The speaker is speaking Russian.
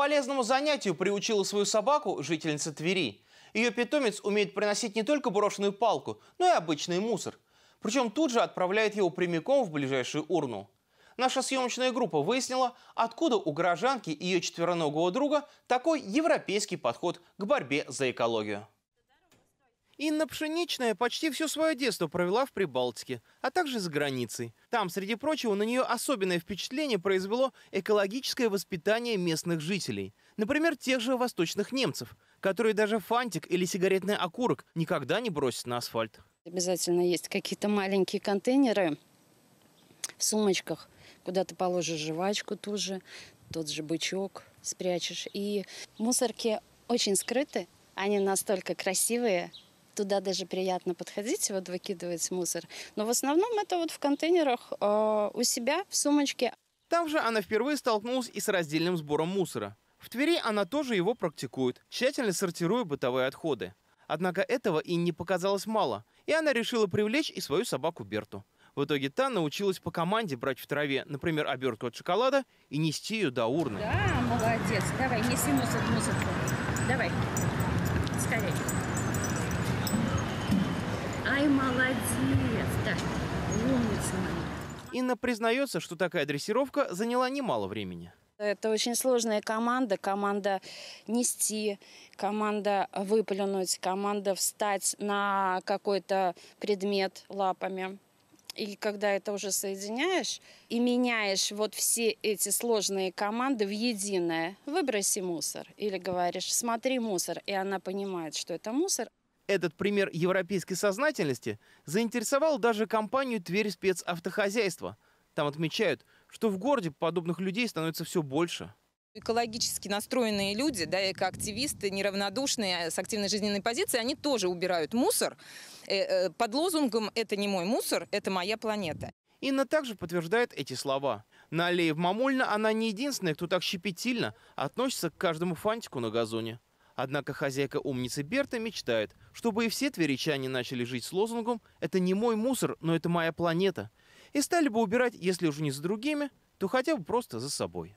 полезному занятию приучила свою собаку жительница Твери. Ее питомец умеет приносить не только брошенную палку, но и обычный мусор. Причем тут же отправляет его прямиком в ближайшую урну. Наша съемочная группа выяснила, откуда у горожанки и ее четвероногого друга такой европейский подход к борьбе за экологию. Инна Пшеничная почти все свое детство провела в Прибалтике, а также за границей. Там, среди прочего, на нее особенное впечатление произвело экологическое воспитание местных жителей. Например, тех же восточных немцев, которые даже фантик или сигаретный окурок никогда не бросят на асфальт. Обязательно есть какие-то маленькие контейнеры в сумочках, куда ты положишь жвачку тоже, тот же бычок спрячешь. И мусорки очень скрыты, они настолько красивые, туда даже приятно подходить, вот выкидывать мусор. Но в основном это вот в контейнерах э, у себя в сумочке. Там же она впервые столкнулась и с раздельным сбором мусора. В Твери она тоже его практикует, тщательно сортируя бытовые отходы. Однако этого и не показалось мало, и она решила привлечь и свою собаку Берту. В итоге та научилась по команде брать в траве, например, обертку от шоколада и нести ее до урны. Да, молодец. Давай, неси мусор, мусор. Давай, скорее. Ай, молодец, да, умница моя. Инна признается, что такая дрессировка заняла немало времени. Это очень сложная команда. Команда нести, команда выплюнуть, команда встать на какой-то предмет лапами. И когда это уже соединяешь и меняешь вот все эти сложные команды в единое, выброси мусор или говоришь, смотри мусор, и она понимает, что это мусор. Этот пример европейской сознательности заинтересовал даже компанию «Тверь спецавтохозяйство». Там отмечают, что в городе подобных людей становится все больше. Экологически настроенные люди, да, экоактивисты, неравнодушные, а с активной жизненной позицией, они тоже убирают мусор э, э, под лозунгом «это не мой мусор, это моя планета». Инна также подтверждает эти слова. На аллее в Мамульно она не единственная, кто так щепетильно относится к каждому фантику на газоне. Однако хозяйка умницы Берта мечтает, чтобы и все тверичане начали жить с лозунгом «Это не мой мусор, но это моя планета» и стали бы убирать, если уже не за другими, то хотя бы просто за собой.